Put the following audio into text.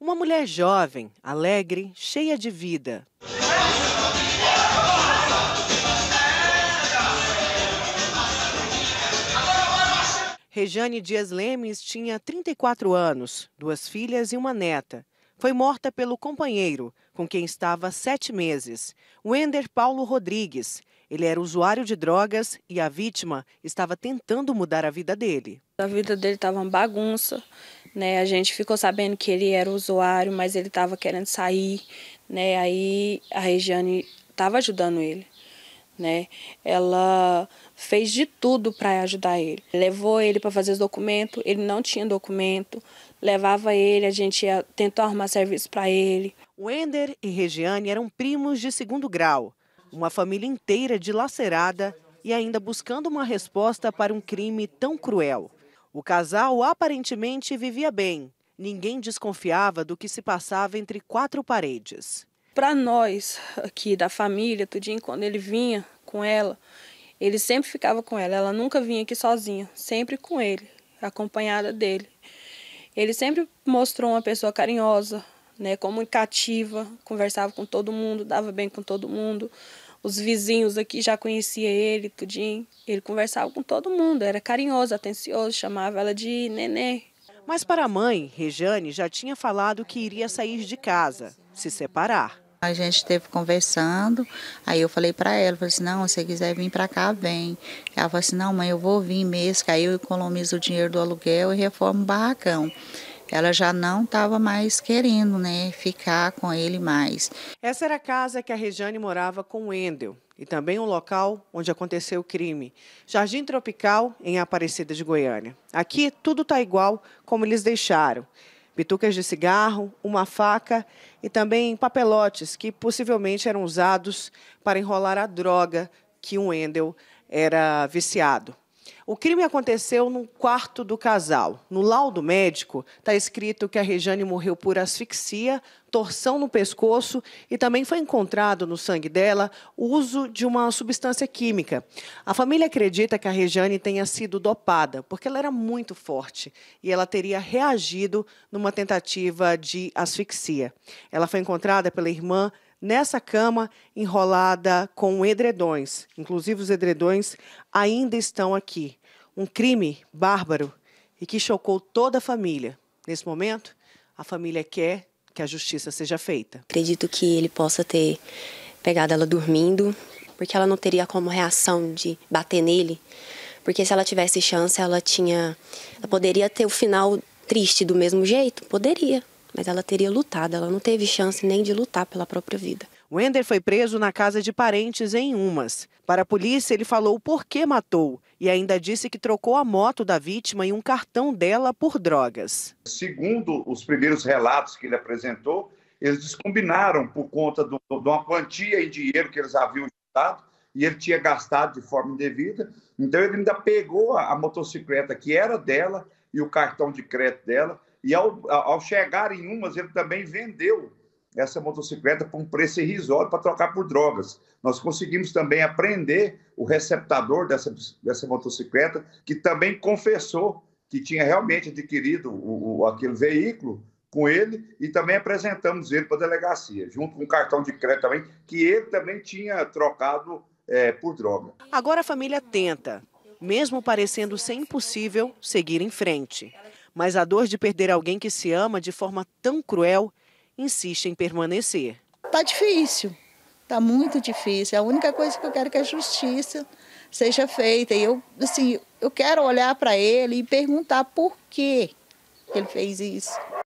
Uma mulher jovem, alegre, cheia de vida. Rejane Dias Lemes tinha 34 anos, duas filhas e uma neta. Foi morta pelo companheiro, com quem estava há sete meses, Wender Paulo Rodrigues. Ele era usuário de drogas e a vítima estava tentando mudar a vida dele. A vida dele estava uma bagunça, né? A gente ficou sabendo que ele era usuário, mas ele estava querendo sair, né? Aí a Regiane estava ajudando ele né? Ela fez de tudo para ajudar ele. Levou ele para fazer os documentos, ele não tinha documento, levava ele, a gente ia, tentou arrumar serviço para ele. Wender e Regiane eram primos de segundo grau, uma família inteira dilacerada e ainda buscando uma resposta para um crime tão cruel. O casal aparentemente vivia bem. Ninguém desconfiava do que se passava entre quatro paredes para nós aqui da família, tudinho, quando ele vinha com ela, ele sempre ficava com ela. Ela nunca vinha aqui sozinha, sempre com ele, acompanhada dele. Ele sempre mostrou uma pessoa carinhosa, né, comunicativa, conversava com todo mundo, dava bem com todo mundo. Os vizinhos aqui já conhecia ele, tudinho. Ele conversava com todo mundo, era carinhoso, atencioso, chamava ela de nenê, mas para a mãe, Rejane já tinha falado que iria sair de casa, se separar. A gente esteve conversando, aí eu falei para ela, falei assim, não, se você quiser vir para cá, vem. Ela falou assim, não mãe, eu vou vir mesmo, que aí eu economizo o dinheiro do aluguel e reformo o barracão. Ela já não estava mais querendo, né, ficar com ele mais. Essa era a casa que a Regiane morava com o Endel e também o local onde aconteceu o crime, Jardim Tropical, em Aparecida de Goiânia. Aqui tudo está igual como eles deixaram bitucas de cigarro, uma faca e também papelotes que possivelmente eram usados para enrolar a droga que o um Wendel era viciado. O crime aconteceu no quarto do casal. No laudo médico, está escrito que a Rejane morreu por asfixia, torção no pescoço e também foi encontrado no sangue dela o uso de uma substância química. A família acredita que a Rejane tenha sido dopada, porque ela era muito forte e ela teria reagido numa tentativa de asfixia. Ela foi encontrada pela irmã nessa cama enrolada com edredões. Inclusive, os edredões ainda estão aqui. Um crime bárbaro e que chocou toda a família. Nesse momento, a família quer que a justiça seja feita. Acredito que ele possa ter pegado ela dormindo, porque ela não teria como reação de bater nele. Porque se ela tivesse chance, ela tinha. Ela poderia ter o final triste do mesmo jeito? Poderia mas ela teria lutado, ela não teve chance nem de lutar pela própria vida. Wender foi preso na casa de parentes em Umas. Para a polícia, ele falou por que matou e ainda disse que trocou a moto da vítima e um cartão dela por drogas. Segundo os primeiros relatos que ele apresentou, eles descombinaram por conta do, de uma quantia em dinheiro que eles haviam juntado e ele tinha gastado de forma indevida. Então, ele ainda pegou a motocicleta que era dela e o cartão de crédito dela e ao, ao chegar em umas, ele também vendeu essa motocicleta por um preço irrisório para trocar por drogas. Nós conseguimos também aprender o receptador dessa, dessa motocicleta, que também confessou que tinha realmente adquirido o, o, aquele veículo com ele e também apresentamos ele para a delegacia, junto com o cartão de crédito também, que ele também tinha trocado é, por droga. Agora a família tenta, mesmo parecendo ser impossível, seguir em frente mas a dor de perder alguém que se ama de forma tão cruel insiste em permanecer. Tá difícil, tá muito difícil. É a única coisa que eu quero é que a justiça seja feita. E eu, assim, eu quero olhar para ele e perguntar por quê que ele fez isso.